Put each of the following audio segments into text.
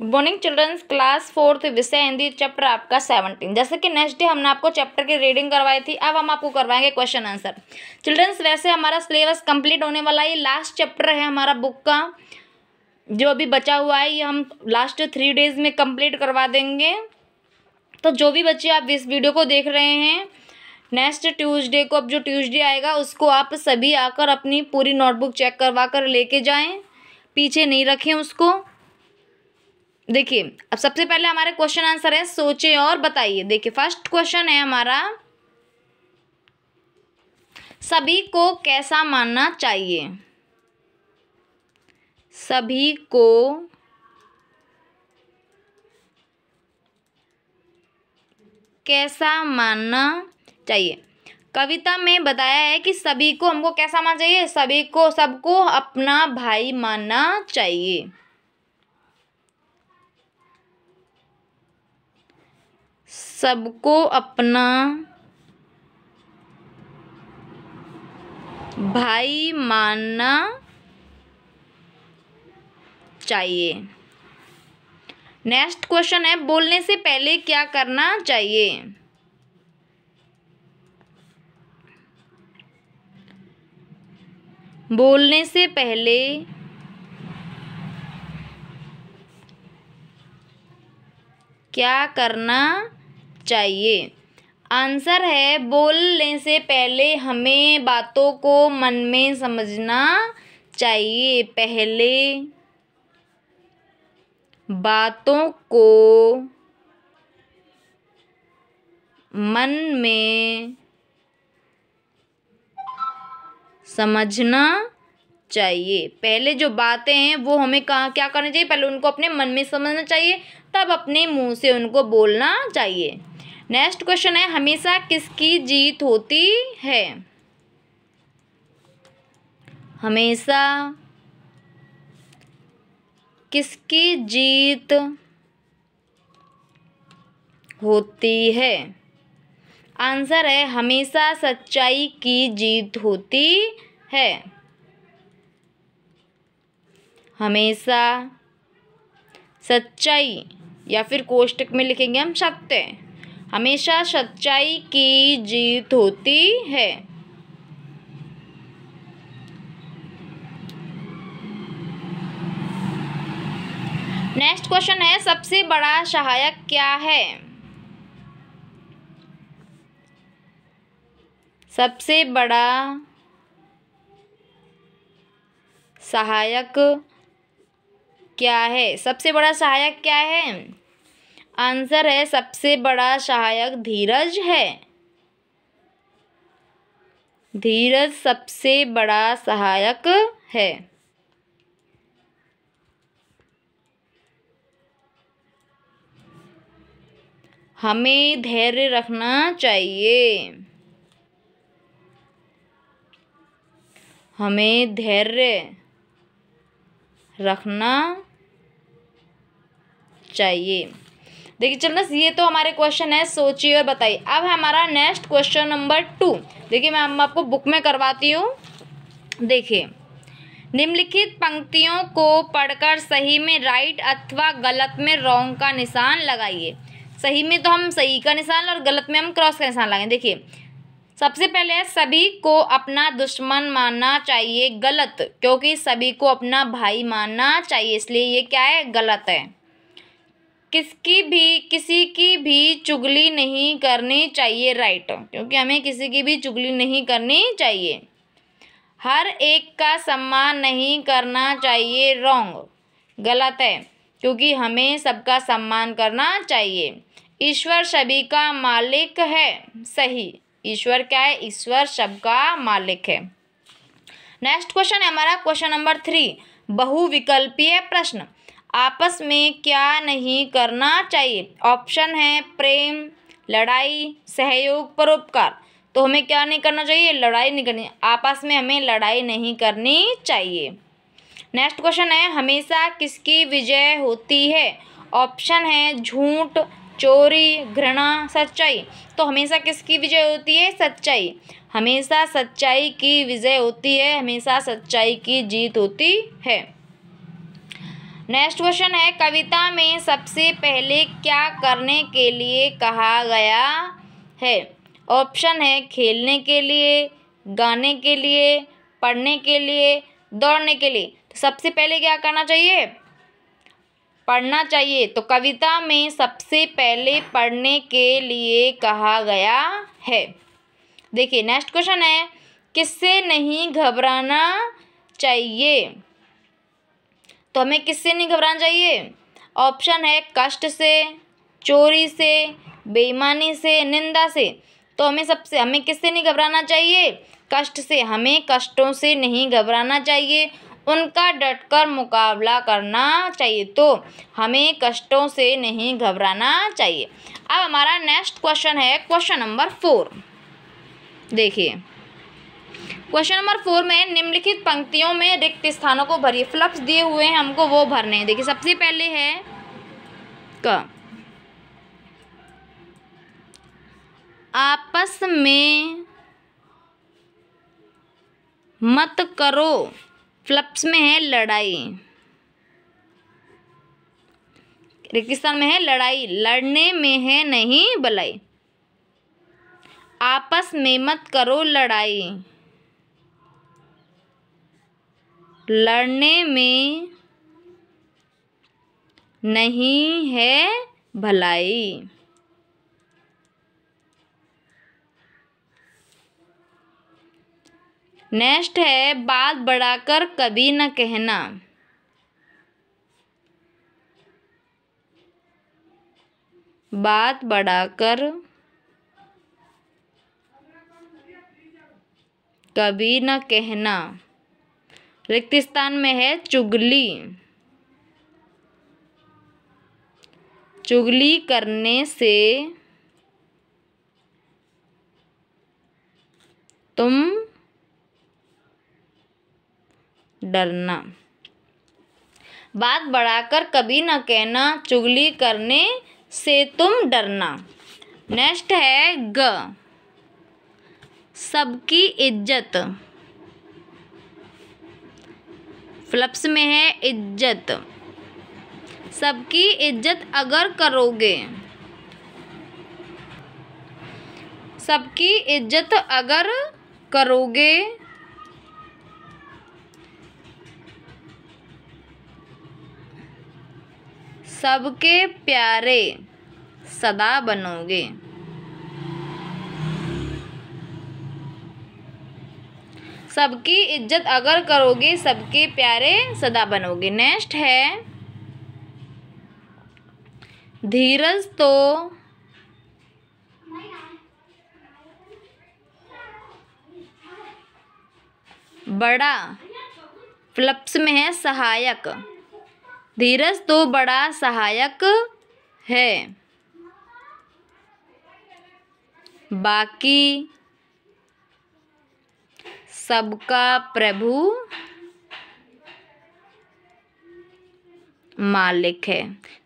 good morning childrens class fourth विषय Hindi chapter आपका seventeen जैसे कि नेक्स्ट डे हमने आपको चैप्टर की रीडिंग करवाई थी अब हम आपको करवाएंगे क्वेश्चन आंसर चिल्ड्रंस वैसे हमारा सिलेबस कंप्लीट होने वाला है लास्ट चैप्टर है हमारा बुक का जो अभी बचा हुआ है ये हम लास्ट थ्री डेज में कंप्लीट करवा देंगे तो जो भी बच्चे आप इस वीडियो को देख रहे हैं नेक्स्ट ट्यूज़डे को अब जो ट्यूजडे आएगा उसको आप सभी आकर अपनी पूरी नोटबुक चेक करवा कर लेके जाएँ पीछे नहीं रखें उसको देखिए अब सबसे पहले हमारे क्वेश्चन आंसर है सोचे और बताइए देखिए फर्स्ट क्वेश्चन है हमारा सभी को कैसा मानना चाहिए सभी को कैसा मानना चाहिए कविता में बताया है कि सभी को हमको कैसा मानना चाहिए सभी को सबको अपना भाई मानना चाहिए सबको अपना भाई मानना चाहिए नेक्स्ट क्वेश्चन है बोलने से पहले क्या करना चाहिए बोलने से पहले क्या करना चाहिए आंसर है बोलने से पहले हमें बातों को मन में समझना चाहिए पहले बातों को मन में समझना चाहिए पहले जो बातें हैं वो हमें कहा क्या करना चाहिए पहले उनको अपने मन में समझना चाहिए तब अपने मुंह से उनको बोलना चाहिए नेक्स्ट क्वेश्चन है हमेशा किसकी जीत होती है हमेशा किसकी जीत होती है आंसर है हमेशा सच्चाई की जीत होती है हमेशा सच्चाई या फिर कोष्टक में लिखेंगे हम सत्य हमेशा सच्चाई की जीत होती है नेक्स्ट क्वेश्चन है सबसे बड़ा सहायक क्या है सबसे बड़ा सहायक क्या है सबसे बड़ा सहायक क्या है आंसर है सबसे बड़ा सहायक धीरज है धीरज सबसे बड़ा सहायक है हमें धैर्य रखना चाहिए हमें धैर्य रखना चाहिए देखिए चलो बस ये तो हमारे क्वेश्चन है सोचिए और बताइए अब है हमारा नेक्स्ट क्वेश्चन नंबर टू देखिए मैं हम आपको बुक में करवाती हूँ देखिए निम्नलिखित पंक्तियों को पढ़कर सही में राइट अथवा गलत में रॉन्ग का निशान लगाइए सही में तो हम सही का निशान और गलत में हम क्रॉस का निशान लगाएं देखिए सबसे पहले सभी को अपना दुश्मन मानना चाहिए गलत क्योंकि सभी को अपना भाई मानना चाहिए इसलिए ये क्या है गलत है किसकी भी किसी की भी चुगली नहीं करनी चाहिए राइट क्योंकि हमें किसी की भी चुगली नहीं करनी चाहिए हर एक का सम्मान नहीं करना चाहिए रॉन्ग गलत है क्योंकि हमें सबका सम्मान करना चाहिए ईश्वर सभी का मालिक है सही ईश्वर क्या है ईश्वर सबका मालिक है नेक्स्ट क्वेश्चन है हमारा क्वेश्चन नंबर थ्री बहुविकल्पीय प्रश्न आपस में क्या नहीं करना चाहिए ऑप्शन है प्रेम लड़ाई सहयोग परोपकार तो हमें क्या नहीं करना चाहिए लड़ाई नहीं करनी आपस में हमें लड़ाई नहीं करनी चाहिए नेक्स्ट क्वेश्चन है हमेशा किसकी विजय होती है ऑप्शन है झूठ चोरी घृणा सच्चाई तो हमेशा किसकी विजय होती है सच्चाई हमेशा सच्चाई की विजय होती है हमेशा सच्चाई की जीत होती है नेक्स्ट क्वेश्चन है कविता में सबसे पहले क्या करने के लिए कहा गया है ऑप्शन है खेलने के लिए गाने के लिए पढ़ने के लिए दौड़ने के लिए तो सबसे पहले क्या करना चाहिए पढ़ना चाहिए तो कविता में सबसे पहले पढ़ने के लिए कहा गया है देखिए नेक्स्ट क्वेश्चन है किससे नहीं घबराना चाहिए तो हमें किससे नहीं घबराना चाहिए ऑप्शन है कष्ट से चोरी से बेईमानी से निंदा से तो हमें सबसे हमें किससे नहीं घबराना चाहिए कष्ट से हमें कष्टों से नहीं घबराना चाहिए उनका डटकर मुकाबला करना चाहिए तो हमें कष्टों से नहीं घबराना चाहिए अब हमारा नेक्स्ट क्वेश्चन है क्वेश्चन नंबर फोर देखिए क्वेश्चन नंबर फोर में निम्नलिखित पंक्तियों में रिक्त स्थानों को भरिए फ्लक्स दिए हुए हैं हमको वो भरने हैं देखिए सबसे पहले है क आपस में मत करो फ्लप्स में है लड़ाई रेगिस्तान में है लड़ाई लड़ने में है नहीं भलाई आपस में मत करो लड़ाई लड़ने में नहीं है भलाई नेक्स्ट है बात बढ़ाकर कभी न कहना बात बढ़ाकर कभी न कहना रिक्तिस्तान में है चुगली चुगली करने से तुम डरना बात बढ़ाकर कभी ना कहना चुगली करने से तुम डरना नेक्स्ट है ग सबकी इज्जत फ्लप्स में है इज्जत सबकी इज्जत अगर करोगे सबकी इज्जत अगर करोगे सबके प्यारे सदा बनोगे सबकी इज्जत अगर करोगे सबके प्यारे सदा बनोगे नेक्स्ट है धीरज तो बड़ा फ्लप्स में है सहायक धीरज तो बड़ा सहायक है बाकी सबका प्रभु मालिक है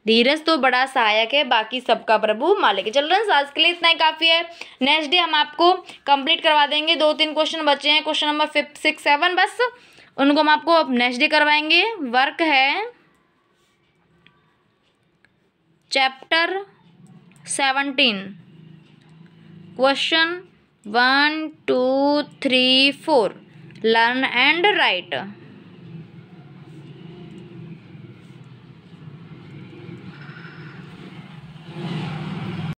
धीरज तो बड़ा सहायक है बाकी सबका प्रभु मालिक है चल रहे आज के लिए इतना ही काफ़ी है नेक्स्ट डे हम आपको कंप्लीट करवा देंगे दो तीन क्वेश्चन बचे हैं question number fifth six seven बस उनको हम आपको नेक्स्ट डे करवाएंगे वर्क है chapter seventeen question 1 2 3 4 learn and write